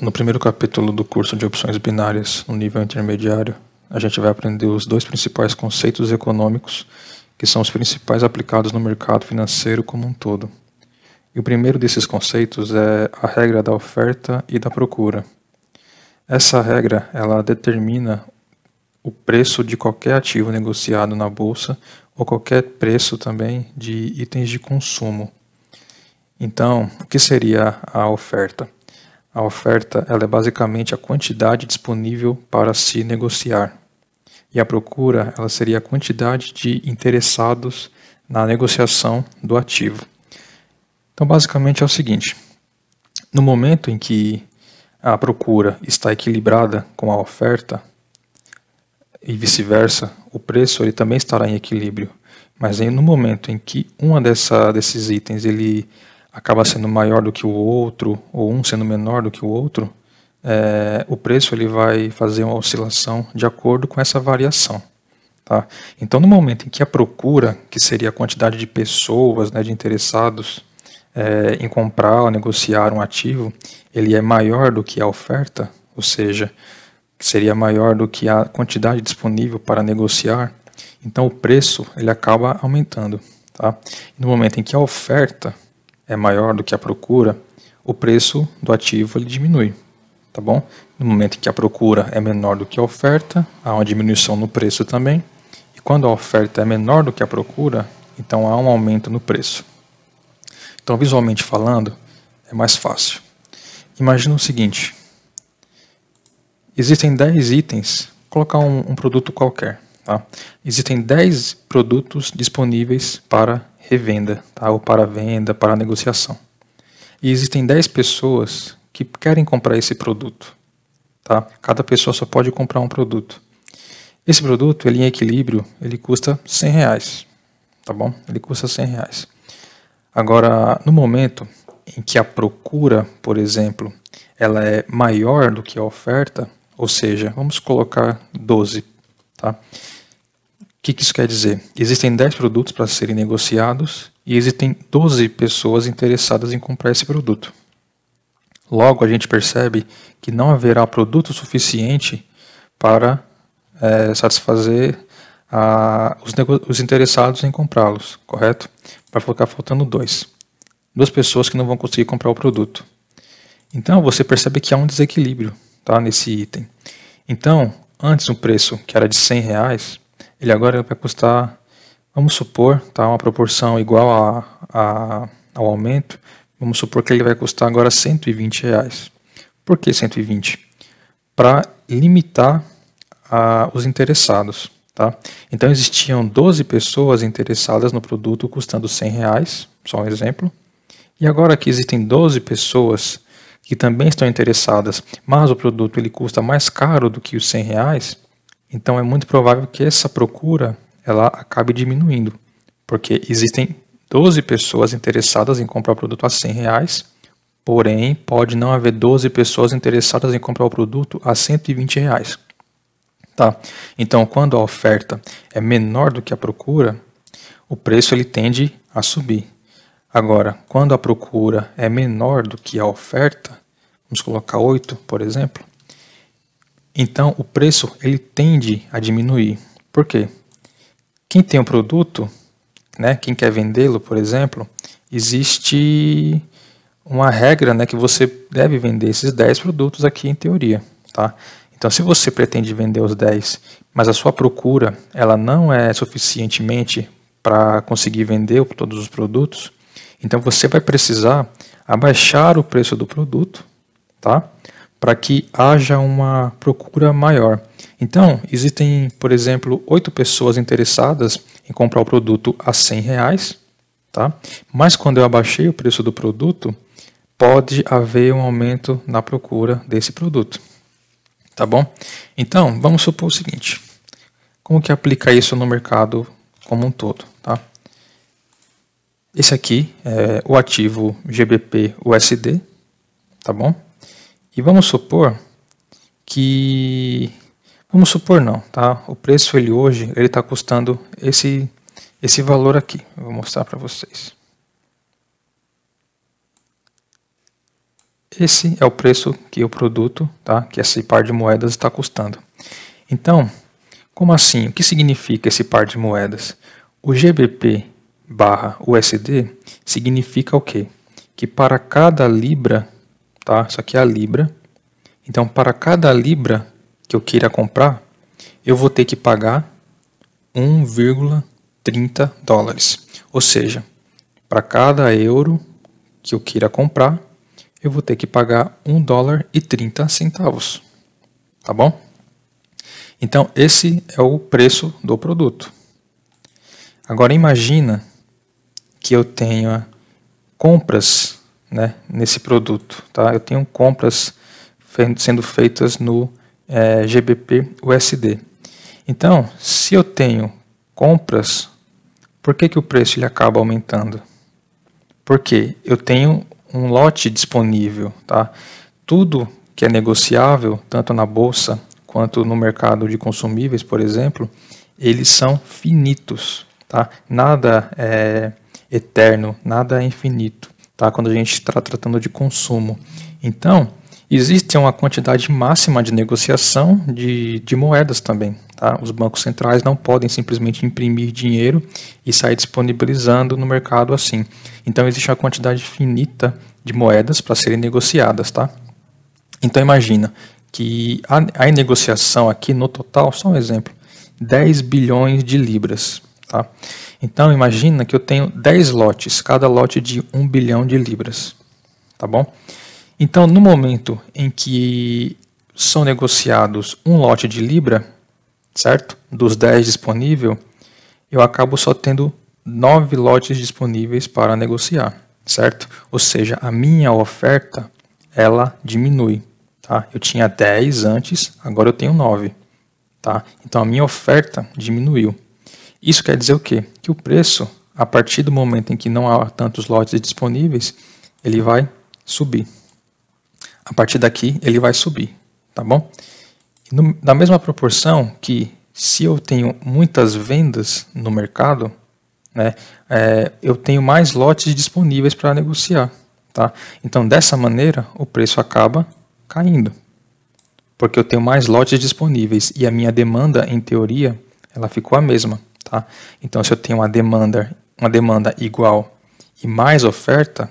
No primeiro capítulo do curso de opções binárias no nível intermediário, a gente vai aprender os dois principais conceitos econômicos que são os principais aplicados no mercado financeiro como um todo. E o primeiro desses conceitos é a regra da oferta e da procura. Essa regra, ela determina o preço de qualquer ativo negociado na bolsa ou qualquer preço também de itens de consumo. Então, o que seria a oferta? A oferta ela é basicamente a quantidade disponível para se negociar. E a procura ela seria a quantidade de interessados na negociação do ativo. Então, basicamente é o seguinte: no momento em que a procura está equilibrada com a oferta e vice-versa, o preço ele também estará em equilíbrio. Mas aí, no momento em que uma desses itens ele acaba sendo maior do que o outro, ou um sendo menor do que o outro, é, o preço ele vai fazer uma oscilação de acordo com essa variação. Tá? Então, no momento em que a procura, que seria a quantidade de pessoas, né, de interessados é, em comprar ou negociar um ativo, ele é maior do que a oferta, ou seja, seria maior do que a quantidade disponível para negociar, então o preço ele acaba aumentando. Tá? No momento em que a oferta é maior do que a procura, o preço do ativo ele diminui, tá bom? No momento em que a procura é menor do que a oferta, há uma diminuição no preço também. E quando a oferta é menor do que a procura, então há um aumento no preço. Então, visualmente falando, é mais fácil. Imagina o seguinte: existem 10 itens, colocar um, um produto qualquer. Tá? Existem 10 produtos disponíveis para revenda, tá? ou para venda, para negociação. E existem 10 pessoas que querem comprar esse produto. Tá? Cada pessoa só pode comprar um produto. Esse produto, ele em equilíbrio, ele custa 100 reais, tá bom? Ele custa 100 reais. Agora, no momento em que a procura, por exemplo, ela é maior do que a oferta, ou seja, vamos colocar 12, tá? que, que isso quer dizer? Existem 10 produtos para serem negociados e existem 12 pessoas interessadas em comprar esse produto. Logo, a gente percebe que não haverá produto suficiente para é, satisfazer a, os, os, interessados em comprá-los, correto? Vai ficar faltando dois. Duas pessoas que não vão conseguir comprar o produto. Então, você percebe que há um desequilíbrio tá, nesse item. Então, antes o preço, que era de 100 reais, ele agora vai custar, vamos supor, tá, uma proporção igual a, a, ao aumento, vamos supor que ele vai custar agora 120 reais. Por que 120? Para limitar a, os interessados. Tá? Então existiam 12 pessoas interessadas no produto custando 100 reais, só um exemplo. E agora que existem 12 pessoas que também estão interessadas, mas o produto ele custa mais caro do que os 100 reais, então é muito provável que essa procura ela acabe diminuindo, porque existem 12 pessoas interessadas em comprar o produto a 100 reais, porém pode não haver 12 pessoas interessadas em comprar o produto a 120 reais. Tá? Então quando a oferta é menor do que a procura, o preço ele tende a subir. Agora, quando a procura é menor do que a oferta, vamos colocar 8, por exemplo, então o preço ele tende a diminuir. Por quê? Quem tem o um produto, né, quem quer vendê-lo, por exemplo, existe uma regra né, que você deve vender esses 10 produtos aqui em teoria. Tá? Então, se você pretende vender os 10, mas a sua procura ela não é suficientemente para conseguir vender todos os produtos, então você vai precisar abaixar o preço do produto, tá? para que haja uma procura maior. Então, existem, por exemplo, oito pessoas interessadas em comprar o produto a 100 reais, tá? mas quando eu abaixei o preço do produto, pode haver um aumento na procura desse produto. Tá bom? Então, vamos supor o seguinte. Como que aplica isso no mercado como um todo? Tá? Esse aqui é o ativo GBP USD, tá bom? E vamos supor que vamos supor não, tá? O preço ele hoje ele está custando esse esse valor aqui. Eu vou mostrar para vocês. Esse é o preço que o produto, tá? Que esse par de moedas está custando. Então, como assim? O que significa esse par de moedas? O GBP barra USD significa o quê? Que para cada libra tá? Isso aqui é a libra. Então, para cada libra que eu queira comprar, eu vou ter que pagar 1,30 dólares. Ou seja, para cada euro que eu queira comprar, eu vou ter que pagar 1 dólar e 30 centavos. Tá bom? Então, esse é o preço do produto. Agora imagina que eu tenha compras né, nesse produto. Tá? Eu tenho compras sendo feitas no é, GBP USD. Então, se eu tenho compras, por que, que o preço ele acaba aumentando? Porque eu tenho um lote disponível. Tá? Tudo que é negociável, tanto na bolsa quanto no mercado de consumíveis, por exemplo, eles são finitos. Tá? Nada é eterno, nada é infinito tá? quando a gente está tratando de consumo. Então, existe uma quantidade máxima de negociação de, de moedas também. Tá? Os bancos centrais não podem simplesmente imprimir dinheiro e sair disponibilizando no mercado assim. Então, existe uma quantidade finita de moedas para serem negociadas. Tá? Então, imagina que a, a negociação aqui no total, só um exemplo, 10 bilhões de libras. Tá? Então imagina que eu tenho 10 lotes, cada lote de 1 bilhão de libras, tá bom? Então no momento em que são negociados um lote de libra, certo? Dos 10 disponível, eu acabo só tendo 9 lotes disponíveis para negociar, certo? Ou seja, a minha oferta ela diminui, tá? Eu tinha 10 antes, agora eu tenho 9, tá? Então a minha oferta diminuiu. Isso quer dizer o quê? Que o preço, a partir do momento em que não há tantos lotes disponíveis, ele vai subir. A partir daqui, ele vai subir, tá bom? No, na mesma proporção que se eu tenho muitas vendas no mercado, né, é, eu tenho mais lotes disponíveis para negociar. Tá? Então, dessa maneira, o preço acaba caindo, porque eu tenho mais lotes disponíveis e a minha demanda, em teoria, ela ficou a mesma. Tá? Então, se eu tenho uma demanda, uma demanda igual e mais oferta,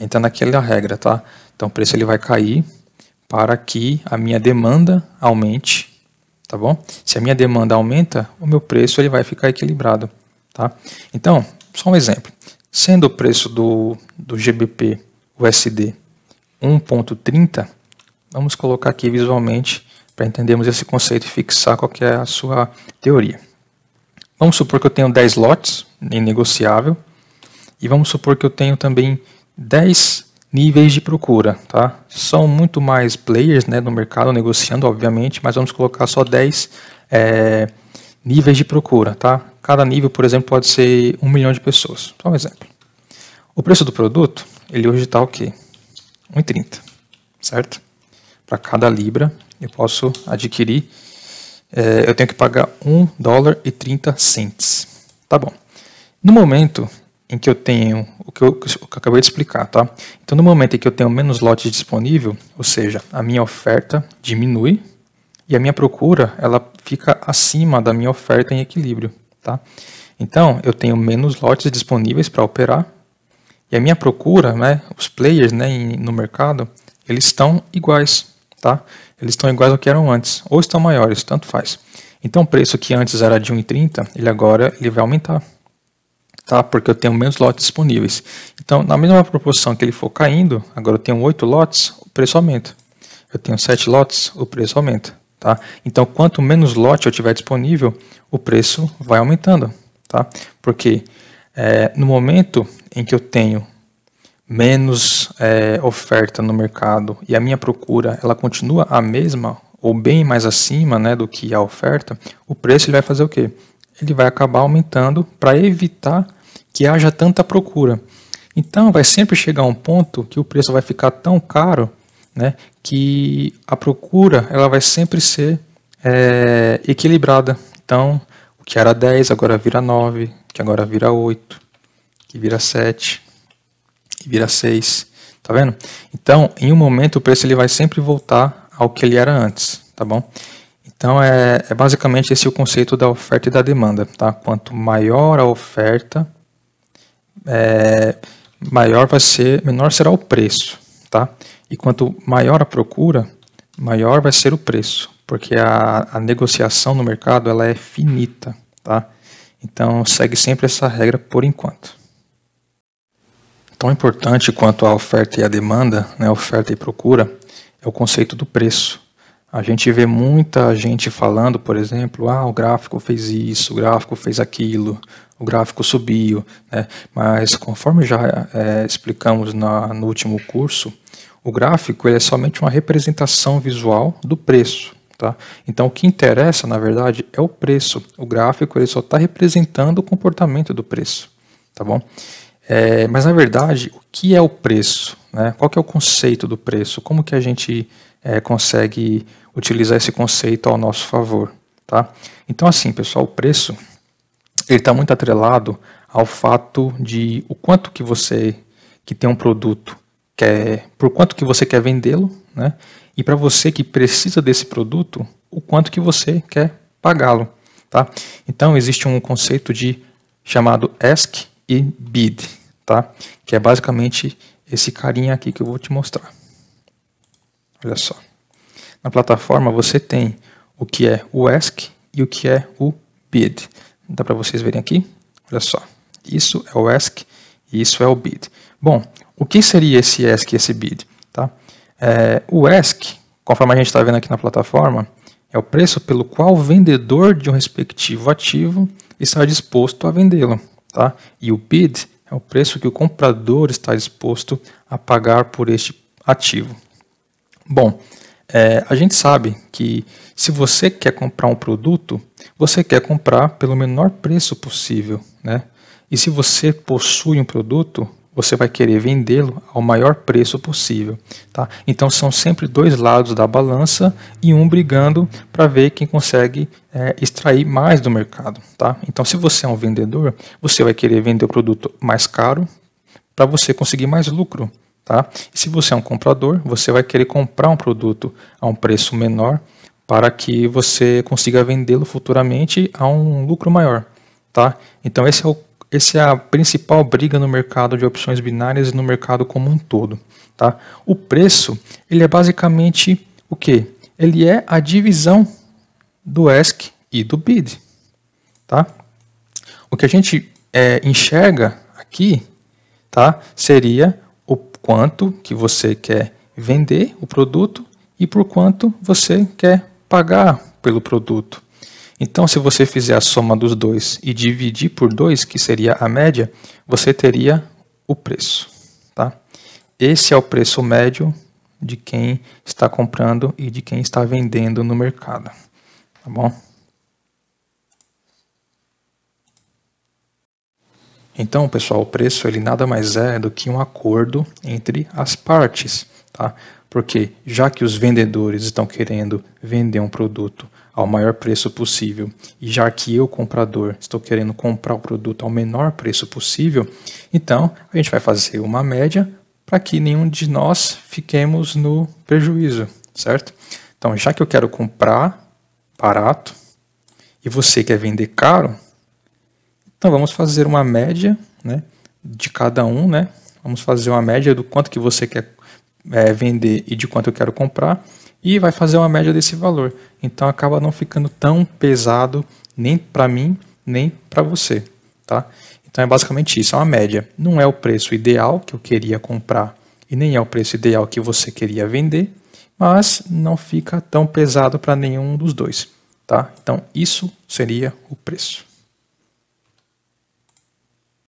entra naquela regra. Tá? Então, o preço ele vai cair para que a minha demanda aumente. Tá bom? Se a minha demanda aumenta, o meu preço ele vai ficar equilibrado. Tá? Então, só um exemplo. Sendo o preço do, do GBP USD 1.30, vamos colocar aqui visualmente para entendermos esse conceito e fixar qual é a sua teoria. Vamos supor que eu tenho 10 lotes em negociável. E vamos supor que eu tenho também 10 níveis de procura. Tá? São muito mais players né, no mercado negociando, obviamente, mas vamos colocar só 10 é, eh, níveis de procura. Tá? Cada nível, por exemplo, pode ser 1 milhão de pessoas. Só um exemplo. O preço do produto, ele hoje está o quê? 1,30, certo? Para cada libra eu posso adquirir é, eu tenho que pagar 1 dólar e 30 cents. Tá bom. No momento em que eu tenho o que eu, o que eu, acabei de explicar, tá? Então, no momento em que eu tenho menos lotes disponível, ou seja, a minha oferta diminui e a minha procura ela fica acima da minha oferta em equilíbrio, tá? Então, eu tenho menos lotes disponíveis para operar e a minha procura, né, os players né, no mercado, eles estão iguais, tá? eles estão iguais ao que eram antes, ou estão maiores, tanto faz. Então o preço que antes era de 1,30, ele agora ele vai aumentar, tá? porque eu tenho menos lotes disponíveis. Então, na mesma proporção que ele for caindo, agora eu tenho 8 lotes, o preço aumenta. Eu tenho 7 lotes, o preço aumenta. Tá? Então, quanto menos lote eu tiver disponível, o preço vai aumentando. Tá? Porque é, no momento em que eu tenho menos é, oferta no mercado e a minha procura ela continua a mesma ou bem mais acima né, do que a oferta, o preço ele vai fazer o quê? Ele vai acabar aumentando para evitar que haja tanta procura. Então vai sempre chegar um ponto que o preço vai ficar tão caro né, que a procura ela vai sempre ser é, equilibrada. Então o que era 10 agora vira 9, que agora vira 8, que vira 7, e vira 6. Tá vendo? Então, em um momento, o preço ele vai sempre voltar ao que ele era antes, tá bom? Então, é, é basicamente esse o conceito da oferta e da demanda, tá? Quanto maior a oferta, é, maior vai ser, menor será o preço, tá? E quanto maior a procura, maior vai ser o preço, porque a, a negociação no mercado ela é finita, tá? Então segue sempre essa regra por enquanto. Tão importante quanto a oferta e a demanda, né, oferta e procura, é o conceito do preço. A gente vê muita gente falando, por exemplo, ah, o gráfico fez isso, o gráfico fez aquilo, o gráfico subiu, né? mas conforme já é, explicamos na, no último curso, o gráfico é somente uma representação visual do preço. Tá? Então, o que interessa, na verdade, é o preço. O gráfico ele só está representando o comportamento do preço. Tá bom? É, mas na verdade, o que é o preço? Né? Qual que é o conceito do preço? Como que a gente é, consegue utilizar esse conceito ao nosso favor? Tá? Então assim, pessoal, o preço ele está muito atrelado ao fato de o quanto que você que tem um produto quer, por quanto que você quer vendê-lo, né? E para você que precisa desse produto, o quanto que você quer pagá-lo, tá? Então existe um conceito de chamado ask e bid, tá? Que é basicamente esse carinha aqui que eu vou te mostrar. Olha só. Na plataforma você tem o que é o ESC e o que é o bid. Dá para vocês verem aqui? Olha só. Isso é o ESC e isso é o bid. Bom, o que seria esse ESC e esse bid? Tá? É, o ESC, conforme a gente está vendo aqui na plataforma, é o preço pelo qual o vendedor de um respectivo ativo está disposto a vendê-lo. Tá? E o bid é o preço que o comprador está disposto a pagar por este ativo. Bom, é, a gente sabe que se você quer comprar um produto, você quer comprar pelo menor preço possível. Né? E se você possui um produto, você vai querer vendê-lo ao maior preço possível. Tá? Então são sempre dois lados da balança e um brigando para ver quem consegue é, extrair mais do mercado. Tá? Então, se você é um vendedor, você vai querer vender o produto mais caro para você conseguir mais lucro. Tá? E se você é um comprador, você vai querer comprar um produto a um preço menor para que você consiga vendê-lo futuramente a um lucro maior. Tá? Então esse é o essa é a principal briga no mercado de opções binárias e no mercado como um todo. Tá? O preço ele é basicamente o que? Ele é a divisão do ask e do bid. Tá? O que a gente é, enxerga aqui tá? seria o quanto que você quer vender o produto e por quanto você quer pagar pelo produto. Então, se você fizer a soma dos dois e dividir por 2, que seria a média, você teria o preço. Tá? Esse é o preço médio de quem está comprando e de quem está vendendo no mercado. Tá bom? Então, pessoal, o preço ele nada mais é do que um acordo entre as partes, tá? Porque já que os vendedores estão querendo vender um produto ao maior preço possível. E já que eu, comprador, estou querendo comprar o produto ao menor preço possível, então a gente vai fazer uma média para que nenhum de nós fiquemos no prejuízo, certo? Então, já que eu quero comprar barato e você quer vender caro, então vamos fazer uma média né, de cada um, né? Vamos fazer uma média do quanto que você quer é, vender e de quanto eu quero comprar e vai fazer uma média desse valor. Então acaba não ficando tão pesado nem para mim, nem para você, tá? Então é basicamente isso, é uma média. Não é o preço ideal que eu queria comprar e nem é o preço ideal que você queria vender, mas não fica tão pesado para nenhum dos dois, tá? Então isso seria o preço.